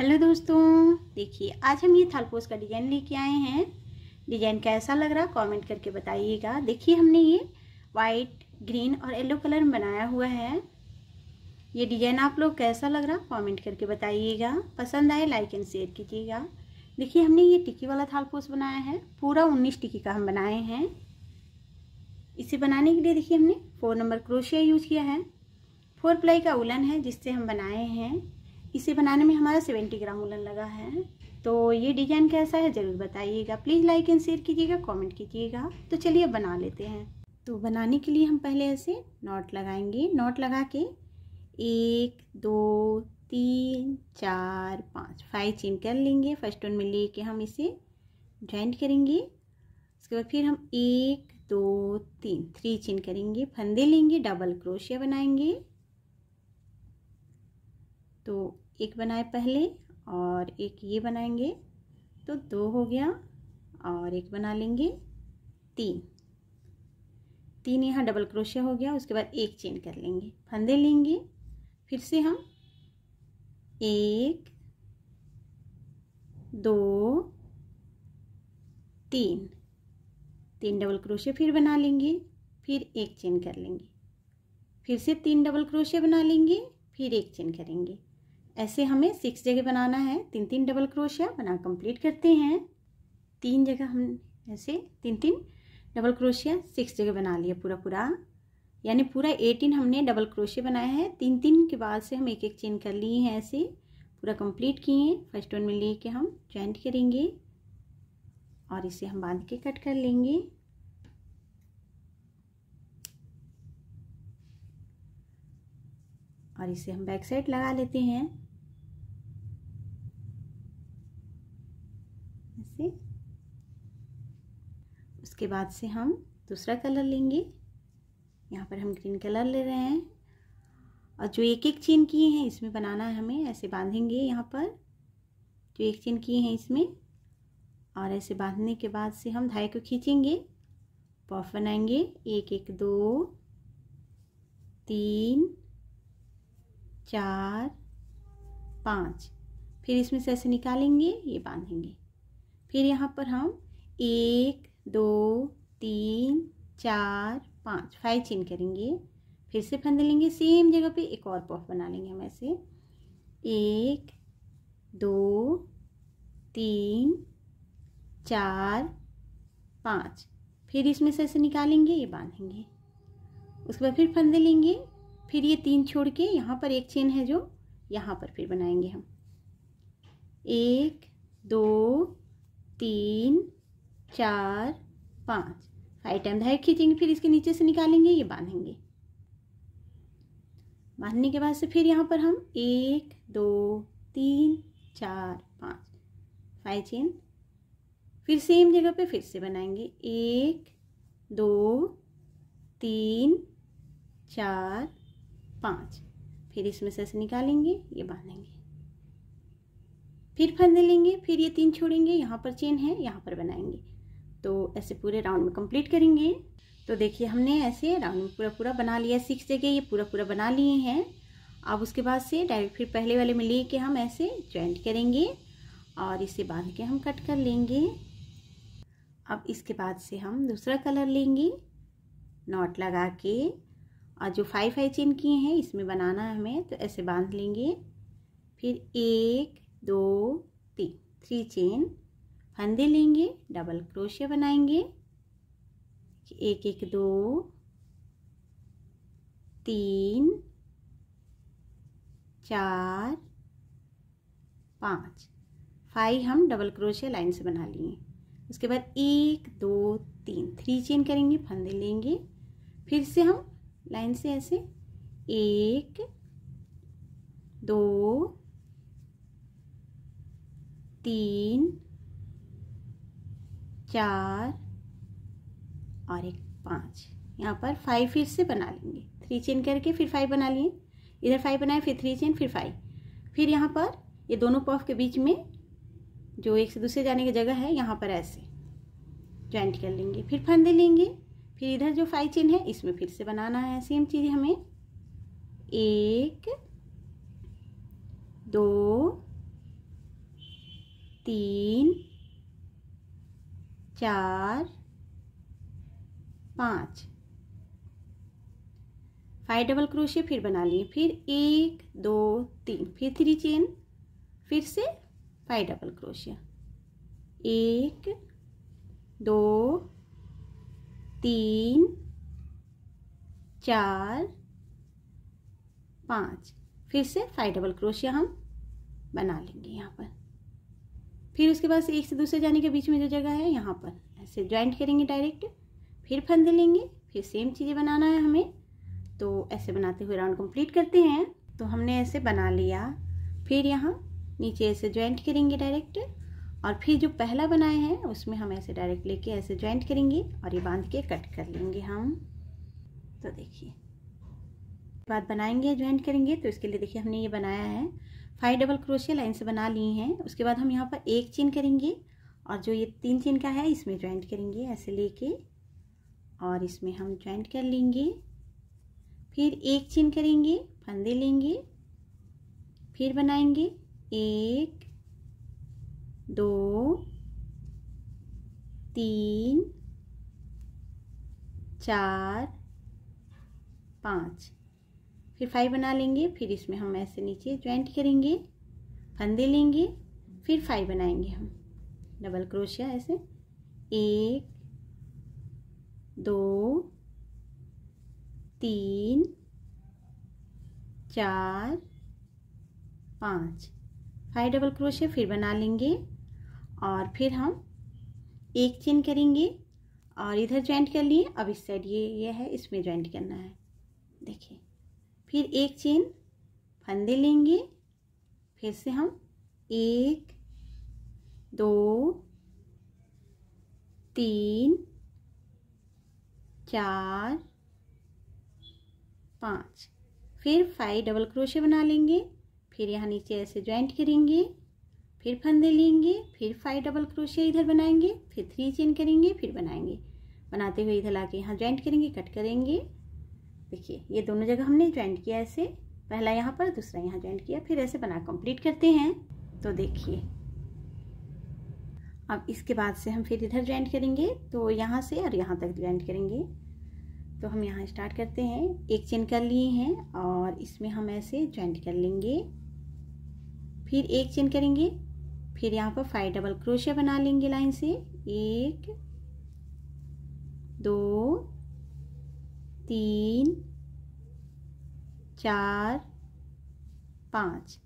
Hello दोस्तों देखिए आज हम ये थालपोस का डिज़ाइन लेके आए हैं डिज़ाइन कैसा लग रहा कमेंट करके बताइएगा देखिए हमने ये वाइट ग्रीन और येलो कलर में बनाया हुआ है ये डिज़ाइन आप लोग कैसा लग रहा कमेंट करके बताइएगा पसंद आए लाइक एंड शेयर कीजिएगा देखिए हमने ये टिक्की वाला थालपोस बनाया है पूरा उन्नीस टिक्की का हम बनाए हैं इसे बनाने के लिए देखिए हमने फोर नंबर क्रोशिया यूज किया है फोर प्लाई का उलन है जिससे हम बनाए हैं इसे बनाने में हमारा सेवेंटी ग्राम उलन लगा है तो ये डिजाइन कैसा है ज़रूर बताइएगा प्लीज़ लाइक एंड शेयर कीजिएगा कमेंट कीजिएगा तो चलिए बना लेते हैं तो बनाने के लिए हम पहले ऐसे नॉट लगाएंगे नॉट लगा के एक दो तीन चार पाँच फाइव चेन कर लेंगे फर्स्ट वन में ले के हम इसे ज्वाइंट करेंगे उसके बाद फिर हम एक दो तीन थ्री चेन करेंगे फंदे लेंगे डबल क्रोशिया बनाएंगे तो एक बनाए पहले और एक ये बनाएंगे तो दो हो गया और एक बना लेंगे तीन तीन यहाँ डबल क्रोशिया हो गया उसके बाद एक चेन कर लेंगे फंदे लेंगे फिर से हम एक दो तीन तीन डबल क्रोशिया फिर बना लेंगे फिर एक चेन कर लेंगे फिर से तीन डबल क्रोशिया बना लेंगे फिर एक चेन करेंगे ऐसे हमें सिक्स जगह बनाना है तीन तीन डबल क्रोशिया बना कंप्लीट करते हैं तीन जगह हम ऐसे तीन तीन डबल क्रोशिया सिक्स जगह बना लिया पूरा पूरा यानी पूरा एटीन हमने डबल क्रोशिया बनाया है तीन तीन के बाद से हम एक एक चेन कर लिए हैं ऐसे पूरा कंप्लीट किए हैं फर्स्ट वन में ले कर हम ज्वाइंट करेंगे और इसे हम बांध के कट कर लेंगे और इसे हम बैक साइड लगा लेते हैं उसके बाद से हम दूसरा कलर लेंगे यहाँ पर हम ग्रीन कलर ले रहे हैं और जो एक एक चेन किए हैं इसमें बनाना है हमें ऐसे बांधेंगे यहाँ पर जो एक चेन किए हैं इसमें और ऐसे बांधने के बाद से हम धाई को खींचेंगे पॉफ बनाएंगे एक एक दो तीन चार पाँच फिर इसमें से ऐसे निकालेंगे ये बांधेंगे फिर यहाँ पर हम एक दो तीन चार पाँच फाइव चेन करेंगे फिर से फंदे लेंगे सेम जगह पे एक और पॉफ बना लेंगे हम ऐसे एक दो तीन चार पाँच फिर इसमें से ऐसे निकालेंगे ये बांधेंगे उसके बाद फिर फंदे लेंगे फिर ये तीन छोड़ के यहाँ पर एक चेन है जो यहाँ पर फिर बनाएंगे हम एक दो तीन चार पाँच फाइव टाइम धागे खींचेंगे फिर इसके नीचे से निकालेंगे ये बांधेंगे बांधने के बाद से फिर यहाँ पर हम एक दो तीन चार पाँच फाइव चेन फिर सेम जगह पे फिर से बनाएंगे एक दो तीन चार पाँच फिर इसमें से निकालेंगे ये बांधेंगे फिर फंदे लेंगे फिर ये तीन छोड़ेंगे यहाँ पर चेन है यहाँ पर बनाएंगे तो ऐसे पूरे राउंड में कंप्लीट करेंगे तो देखिए हमने ऐसे राउंड में पूरा पूरा बना लिया सिक्स जगह ये पूरा पूरा बना लिए हैं अब उसके बाद से डायरेक्ट फिर पहले वाले में ले हम ऐसे ज्वाइंट करेंगे और इसे बांध के हम कट कर लेंगे अब इसके बाद से हम दूसरा कलर लेंगे नॉट लगा के और जो फाइव फाइव चेन किए हैं इसमें बनाना है हमें तो ऐसे बांध लेंगे फिर एक दो तीन थ्री चेन फंदे लेंगे डबल क्रोशिया बनाएंगे एक एक दो तीन चार पाँच फाइव हम डबल क्रोशिया लाइन से बना लिए उसके बाद एक दो तीन थ्री चेन करेंगे फंदे लेंगे फिर से हम लाइन से ऐसे एक दो तीन चार और एक पाँच यहाँ पर फाइव फिर से बना लेंगे थ्री चेन करके फिर फाइव बना लिए इधर फाइव बनाए फिर थ्री चेन फिर फाइव फिर यहाँ पर ये दोनों पफ के बीच में जो एक से दूसरे जाने की जगह है यहाँ पर ऐसे ज्वाइंट कर लेंगे फिर फंदे लेंगे फिर इधर जो फाइव चेन है इसमें फिर से बनाना है सेम चीज़ हमें एक दो तीन चार पाँच फाइव डबल क्रोशिया फिर बना लिए फिर एक दो तीन फिर थ्री चेन फिर से फाइव डबल क्रोशिया एक दो तीन चार पाँच फिर से फाइव डबल क्रोशिया हम बना लेंगे यहाँ पर फिर उसके बाद एक से दूसरे जाने के बीच में जो जगह है यहाँ पर ऐसे ज्वाइंट करेंगे डायरेक्ट फिर फंदे लेंगे फिर सेम चीज़ें बनाना है हमें तो ऐसे बनाते हुए राउंड कंप्लीट करते हैं तो हमने ऐसे बना लिया फिर यहाँ नीचे ऐसे ज्वाइंट करेंगे डायरेक्ट और फिर जो पहला बनाए हैं उसमें हम ऐसे डायरेक्ट लेके ऐसे ज्वाइंट करेंगे और ये बांध के कट कर लेंगे हम तो देखिए बाद बनाएंगे ज्वाइंट करेंगे तो इसके लिए देखिए हमने ये बनाया है फाइव डबल क्रोशिया लाइन से बना लिए हैं उसके बाद हम यहाँ पर एक चेन करेंगे और जो ये तीन चेन का है इसमें ज्वाइंट करेंगे ऐसे लेके और इसमें हम ज्वाइंट कर लेंगे फिर एक चेन करेंगे फंदे लेंगे फिर बनाएंगे एक दो तीन चार पाँच फिर फाइव बना लेंगे फिर इसमें हम ऐसे नीचे ज्वाइंट करेंगे फंदे लेंगे फिर फाइव बनाएंगे हम डबल क्रोशिया ऐसे एक दो तीन चार पाँच फाइव डबल क्रोशिया फिर बना लेंगे और फिर हम एक चेन करेंगे और इधर ज्वाइंट कर लिए अब इस साइड ये ये है इसमें ज्वाइंट करना है देखिए फिर एक चेन फंदे लेंगे फिर से हम एक दो तीन चार पाँच फिर फाइव डबल क्रोशे बना लेंगे फिर यहाँ नीचे ऐसे ज्वाइंट करेंगे फिर फंदे लेंगे फिर फाइव डबल क्रोशे इधर बनाएंगे फिर थ्री चेन करेंगे फिर बनाएंगे बनाते हुए इधर लाके यहाँ ज्वाइंट करेंगे कट करेंगे देखिए ये दोनों जगह हमने ज्वाइन किया ऐसे पहला यहाँ पर दूसरा यहाँ ज्वाइन किया फिर ऐसे बना कंप्लीट करते हैं तो देखिए अब इसके बाद से हम फिर इधर ज्वाइन करेंगे तो यहाँ से और यहाँ तक ज्वाइन करेंगे तो हम यहाँ स्टार्ट करते हैं एक चेन कर लिए हैं और इसमें हम ऐसे ज्वाइंट कर लेंगे फिर एक चेन करेंगे फिर यहाँ पर फाइव डबल क्रोशिया बना लेंगे लाइन से एक दो तीन चार पाँच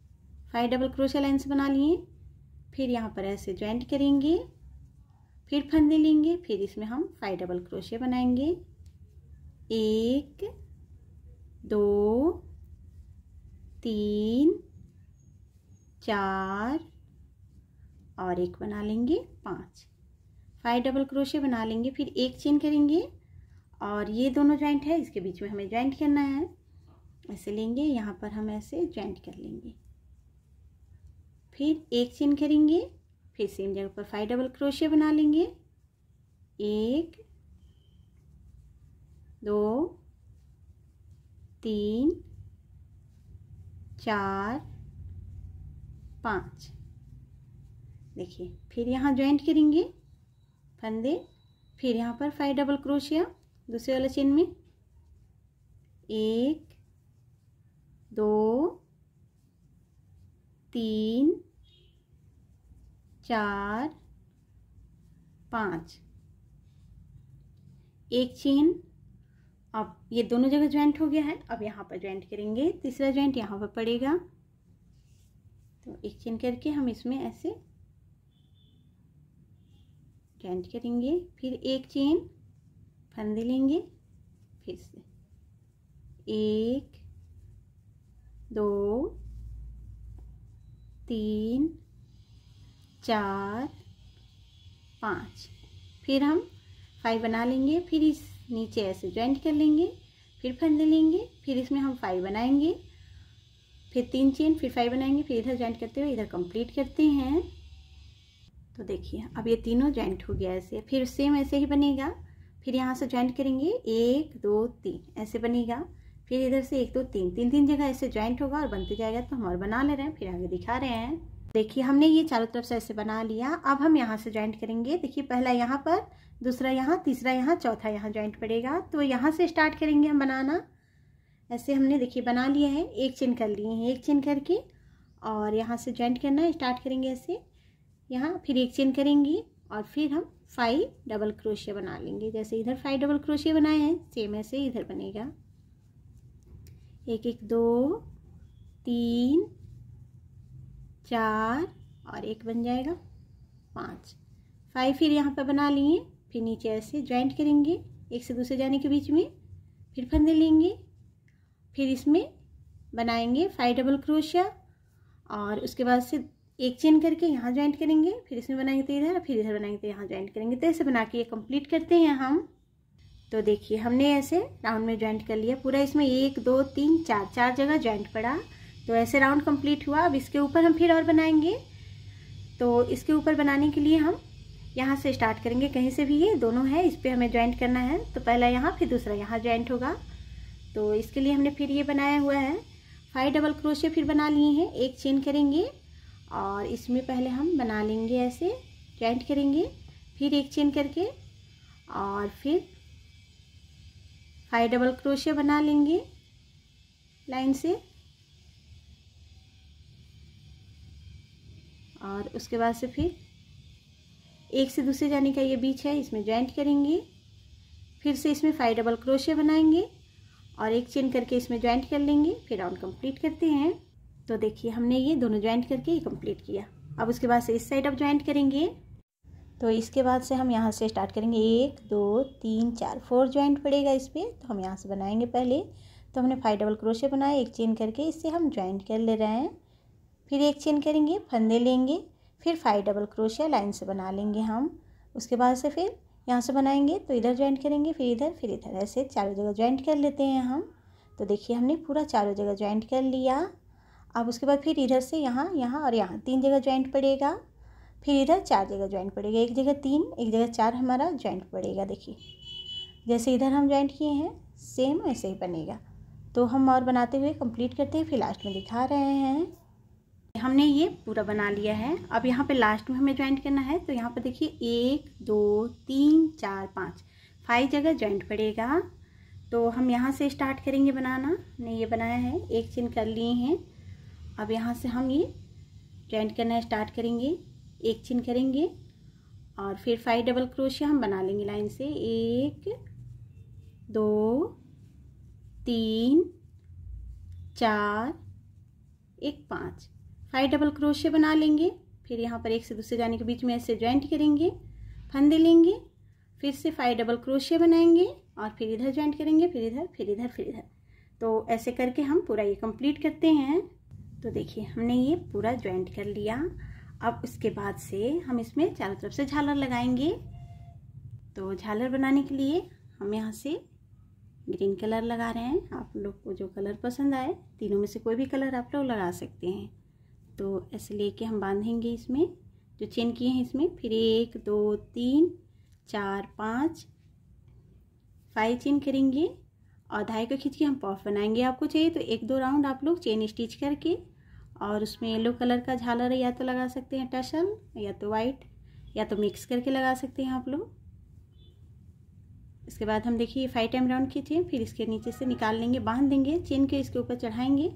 फाइव डबल क्रोशे लाइन्स बना लिए फिर यहाँ पर ऐसे ज्वाइंट करेंगे फिर फंदे लेंगे फिर इसमें हम फाइव डबल क्रोशे बनाएंगे एक दो तीन चार और एक बना लेंगे पाँच फाइव डबल क्रोशे बना लेंगे फिर एक चेन करेंगे और ये दोनों ज्वाइंट है इसके बीच में हमें ज्वाइंट करना है ऐसे लेंगे यहाँ पर हम ऐसे ज्वाइंट कर लेंगे फिर एक चेन करेंगे फिर सेम जगह पर फाइव डबल क्रोशिया बना लेंगे एक दो तीन चार पाँच देखिए फिर यहाँ ज्वाइंट करेंगे फंदे फिर यहाँ पर फाइव डबल क्रोशिया दूसरे वाले चेन में एक दो तीन चार पाँच एक चेन अब ये दोनों जगह ज्वाइंट हो गया है अब यहाँ पर ज्वाइंट करेंगे तीसरा ज्वाइंट यहाँ पर पड़ेगा तो एक चेन करके हम इसमें ऐसे ज्वाइंट करेंगे फिर एक चेन फंदे लेंगे फिर से एक दो तीन चार पाँच फिर हम फाइव बना लेंगे फिर इस नीचे ऐसे ज्वाइंट कर लेंगे फिर फंदे लेंगे फिर इसमें हम फाइव बनाएंगे फिर तीन चेन फिर फाइव बनाएंगे फिर इधर ज्वाइंट करते हुए इधर कंप्लीट करते हैं तो देखिए अब ये तीनों ज्वाइंट हो गया ऐसे फिर सेम ऐसे ही बनेगा फिर यहाँ से ज्वाइंट करेंगे एक दो तीन ऐसे बनेगा फिर इधर से एक दो तीन तीन तीन जगह ऐसे ज्वाइंट होगा और बनते जाएगा तो हम और बना ले रहे हैं फिर आगे दिखा रहे हैं देखिए हमने ये चारों तरफ से ऐसे बना लिया अब हम यहाँ से ज्वाइंट करेंगे देखिए पहला यहाँ पर दूसरा यहाँ तीसरा यहाँ चौथा यहाँ ज्वाइंट पड़ेगा तो यहाँ से स्टार्ट करेंगे हम बनाना ऐसे हमने देखिए बना लिया है एक चेन कर लिए हैं एक चेन करके और यहाँ से ज्वाइंट करना स्टार्ट करेंगे ऐसे यहाँ फिर एक चेन करेंगे और फिर हम फाइव डबल क्रोशिया बना लेंगे जैसे इधर फाइव डबल क्रोशिया बनाए हैं सेम ऐसे इधर बनेगा एक एक दो तीन चार और एक बन जाएगा पाँच फाइव फिर यहाँ पर बना लिए फिर नीचे ऐसे ज्वाइंट करेंगे एक से दूसरे जाने के बीच में फिर फंदे लेंगे फिर इसमें बनाएंगे फाइव डबल क्रोशिया और उसके बाद से एक चेन करके यहाँ ज्वाइंट करेंगे फिर इसमें बनाएंगे तो इधर फिर इधर बनाएंगे तो यहाँ ज्वाइंट करेंगे तो ऐसे बना के ये कंप्लीट करते हैं हम तो देखिए हमने ऐसे राउंड में ज्वाइंट कर लिया पूरा इसमें एक दो तीन चार चार जगह ज्वाइंट पड़ा तो ऐसे राउंड कंप्लीट हुआ अब इसके ऊपर हम फिर और बनाएंगे तो इसके ऊपर बनाने के लिए हम यहाँ से स्टार्ट करेंगे कहीं से भी ये दोनों है इस पर हमें ज्वाइंट करना है तो पहला यहाँ फिर दूसरा यहाँ ज्वाइंट होगा तो इसके लिए हमने फिर ये बनाया हुआ है फाइव डबल क्रोशे फिर बना लिए हैं एक चेन करेंगे और इसमें पहले हम बना लेंगे ऐसे जॉइंट करेंगे फिर एक चेन करके और फिर फाइव डबल क्रोशे बना लेंगे लाइन से और उसके बाद से फिर एक से दूसरे जाने का ये बीच है इसमें जॉइंट करेंगे फिर से इसमें फाइव डबल क्रोशे बनाएंगे और एक चेन करके इसमें जॉइंट कर लेंगे फिर राउंड कंप्लीट करते हैं तो देखिए हमने ये दोनों ज्वाइंट करके ये कंप्लीट किया अब उसके बाद से इस साइड अब ज्वाइंट करेंगे तो इसके बाद से हम यहाँ से स्टार्ट करेंगे एक दो तीन चार फोर ज्वाइंट पड़ेगा इस पर तो हम यहाँ से बनाएंगे पहले तो हमने फाइव डबल क्रोशे बनाए एक चेन करके इससे हम ज्वाइंट कर ले रहे हैं फिर एक चेन करेंगे फंदे लेंगे फिर फाइव डबल क्रोशिया लाइन से बना लेंगे हम उसके बाद से फिर यहाँ से बनाएंगे तो इधर ज्वाइंट करेंगे फिर इधर फिर इधर ऐसे चारों जगह ज्वाइंट कर लेते हैं हम तो देखिए हमने पूरा चारों जगह ज्वाइंट कर लिया अब उसके बाद फिर इधर से यहाँ यहाँ और यहाँ तीन जगह ज्वाइंट पड़ेगा फिर इधर चार जगह ज्वाइंट पड़ेगा एक जगह तीन एक जगह चार हमारा ज्वाइंट पड़ेगा देखिए जैसे इधर हम ज्वाइंट किए हैं सेम ऐसे ही बनेगा तो हम और बनाते हुए कंप्लीट करते हैं फिर लास्ट में दिखा रहे हैं हमने ये पूरा बना लिया है अब यहाँ पे लास्ट में हमें ज्वाइंट करना है तो यहाँ पे देखिए एक दो तीन चार पाँच फाइव जगह ज्वाइंट पड़ेगा तो हम यहाँ से स्टार्ट करेंगे बनाना ने ये बनाया है एक चिन्ह कर लिए हैं अब यहाँ से हम ये जॉइंट करना स्टार्ट करेंगे एक चिन करेंगे और फिर फाइव डबल क्रोशिया हम बना लेंगे लाइन से एक दो तीन चार एक पाँच फाइव डबल क्रोशिया बना लेंगे फिर यहाँ पर एक से दूसरे जाने के बीच में ऐसे ज्वाइंट करेंगे फंदे लेंगे फिर से फाइव डबल क्रोशिया बनाएंगे और फिर इधर ज्वाइंट करेंगे फिर इधर फिर इधर फिर इधर तो ऐसे करके हम पूरा ये कंप्लीट करते हैं तो देखिए हमने ये पूरा ज्वाइंट कर लिया अब उसके बाद से हम इसमें चारों तरफ से झालर लगाएंगे तो झालर बनाने के लिए हम यहाँ से ग्रीन कलर लगा रहे हैं आप लोग को जो कलर पसंद आए तीनों में से कोई भी कलर आप लोग लगा सकते हैं तो ऐसे लेके हम बांधेंगे इसमें जो चेन किए हैं इसमें फिर एक दो तीन चार पाँच फाइव चेन करेंगे और ढाई को खींच के हम पॉफ बनाएंगे आपको चाहिए तो एक दो राउंड आप लोग चेन स्टिच करके और उसमें येलो कलर का झालर या तो लगा सकते हैं टशन या तो वाइट या तो मिक्स करके लगा सकते हैं आप लोग इसके बाद हम देखिए फाइव टाइम राउंड की चेन फिर इसके नीचे से निकाल लेंगे बांध देंगे चेन के इसके ऊपर चढ़ाएंगे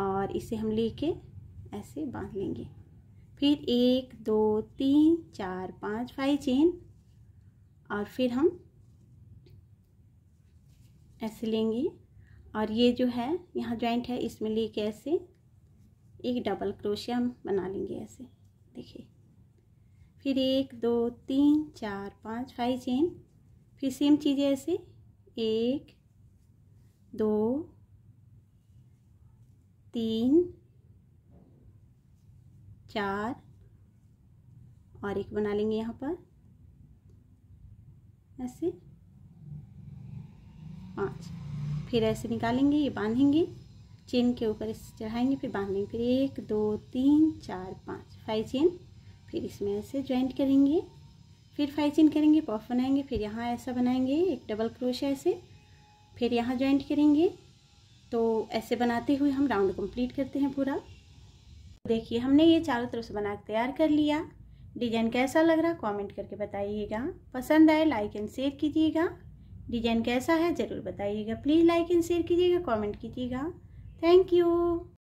और इसे हम लेके ऐसे बांध लेंगे फिर एक दो तीन चार पाँच फाइव चेन और फिर हम ऐसे लेंगे और ये जो है यहाँ जॉइंट है इसमें लेके ऐसे एक डबल क्रोशिया हम बना लेंगे ऐसे देखिए फिर एक दो तीन चार पाँच फाइव चेन फिर सेम चीज़ें ऐसे एक दो तीन चार और एक बना लेंगे यहाँ पर ऐसे पाँच फिर ऐसे निकालेंगे ये बांधेंगे चेन के ऊपर इसे चढ़ाएंगे फिर बांध लेंगे फिर एक दो तीन चार पाँच फाइव चेन फिर इसमें ऐसे ज्वाइंट करेंगे फिर फाइव चेन करेंगे पॉफ बनाएंगे फिर यहाँ ऐसा बनाएंगे एक डबल क्रोश ऐसे फिर यहाँ ज्वाइंट करेंगे तो ऐसे बनाते हुए हम राउंड कंप्लीट करते हैं पूरा देखिए हमने ये चारों तरफ से बना तैयार कर लिया डिजाइन कैसा लग रहा कमेंट करके बताइएगा पसंद आए लाइक एंड शेयर कीजिएगा डिजाइन कैसा है ज़रूर बताइएगा प्लीज़ लाइक एंड शेयर कीजिएगा कमेंट कीजिएगा Thank you.